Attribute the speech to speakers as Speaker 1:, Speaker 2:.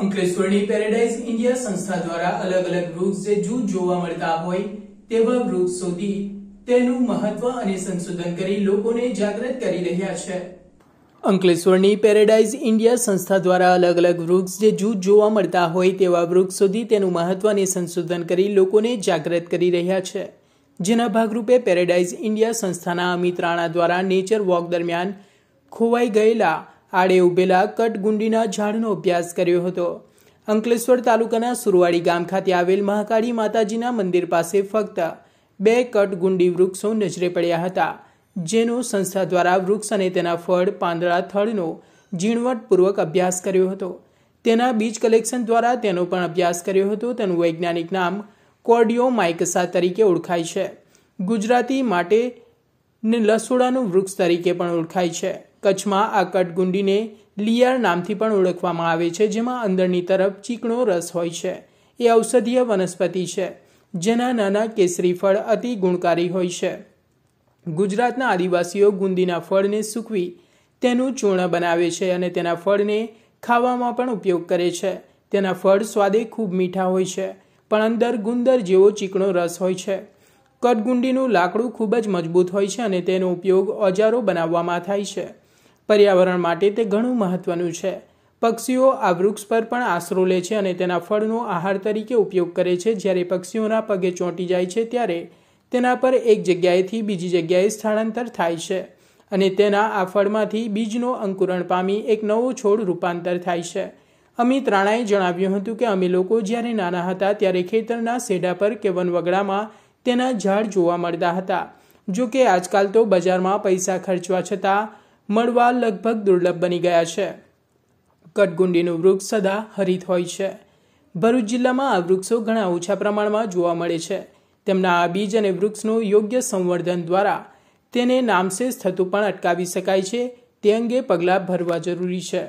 Speaker 1: અંકલેશ્વરની paradise India સંસ્થા દ્વારા અલગ અલગ વૃક્ષ જે જૂથ જોવા મળતા હોય તેવા વૃક્ષ શોધી તેનું મહત્વ અને સંશોધન કરી લોકોને જાગૃત કરી રહ્યા છે અંકલેશ્વરની પેરેડાઇઝ ઇન્ડિયા સંસ્થા દ્વારા અલગ અલગ વૃક્ષ જે જૂથ જોવા મળતા હોય તેવા વૃક્ષ શોધી તેનું મહત્વ સંશોધન કરી લોકોને જાગૃત કરી રહ્યા છે જેના ભાગરૂપે પેરેડાઇઝ ઇન્ડિયા સંસ્થાના અમિત રાણા દ્વારા નેચર વોક દરમિયાન ખોવાઈ ગયેલા આડે ઉભેલા કટગુંડીના ઝાડનો અભ્યાસ કર્યો હતો અંકલેશ્વર તાલુકાના સુરવાડી ગામ ખાતે આવેલ મહાકાળી માતાજીના મંદિર પાસે ફક્ત બે કટગુંડી વૃક્ષો નજરે પડ્યા હતા જેનો સંસ્થા દ્વારા વૃક્ષ અને તેના ફળ પાંદડા થળનો ઝીણવટપૂર્વક અભ્યાસ કર્યો હતો તેના બીજ કલેક્શન દ્વારા તેનો પણ અભ્યાસ કર્યો હતો તેનું વૈજ્ઞાનિક નામ કોર્ડિયો માઇકસા તરીકે ઓળખાય છે ગુજરાતી માટે ને લસોડાનું વૃક્ષ તરીકે પણ ઓળખાય છે કચ્છમાં આ કટગુંડીને લિયાર નામથી પણ ઓળખવામાં આવે છે જેમાં અંદરની તરફ ચીકણો રસ હોય છે એ ઔષધીય વનસ્પતિ છે જેના નાના કેસરી ફળ અતિ ગુણકારી હોય છે ગુજરાતના આદિવાસીઓ ગુંદીના ફળને સૂકવી તેનું ચૂર્ણ બનાવે છે અને તેના ફળને ખાવામાં પણ ઉપયોગ કરે છે તેના ફળ સ્વાદે ખૂબ મીઠા હોય છે પણ અંદર ગુંદર જેવો ચીકણો રસ હોય છે કટગુંડીનું લાકડું ખૂબ જ મજબૂત હોય છે અને તેનો ઉપયોગ ઓજારો બનાવવામાં થાય છે પર્યાવરણ માટે તે ઘણું મહત્વનું છે પક્ષીઓ આ વૃક્ષ પર પણ આશરો લે છે અને તેના ફળનો આહાર તરીકે ઉપયોગ કરે છે જ્યારે પક્ષીઓના પગે ચોંટી જાય છે ત્યારે તેના પર એક જગ્યાએથી બીજી જગ્યાએ સ્થળાંતર થાય છે અને તેના આ ફળમાંથી બીજનો અંકુરણ પામી એક નવો છોડ રૂપાંતર થાય છે અમિત રાણાએ જણાવ્યું હતું કે અમે લોકો જ્યારે નાના હતા ત્યારે ખેતરના સેઢા પર કે વનવગડામાં તેના ઝાડ જોવા મળતા હતા જો કે આજકાલ તો બજારમાં પૈસા ખર્ચવા છતાં મળવા લગભગ દુર્લભ બની ગયા છે કટગુંડીનું વૃક્ષ સદા હરિત હોય છે ભરૂચ જિલ્લામાં આ વૃક્ષો ઘણા ઓછા પ્રમાણમાં જોવા મળે છે તેમના આ બીજ અને વૃક્ષનું યોગ્ય સંવર્ધન દ્વારા તેને નામશેષ થતું પણ અટકાવી શકાય છે તે અંગે પગલાં ભરવા જરૂરી છે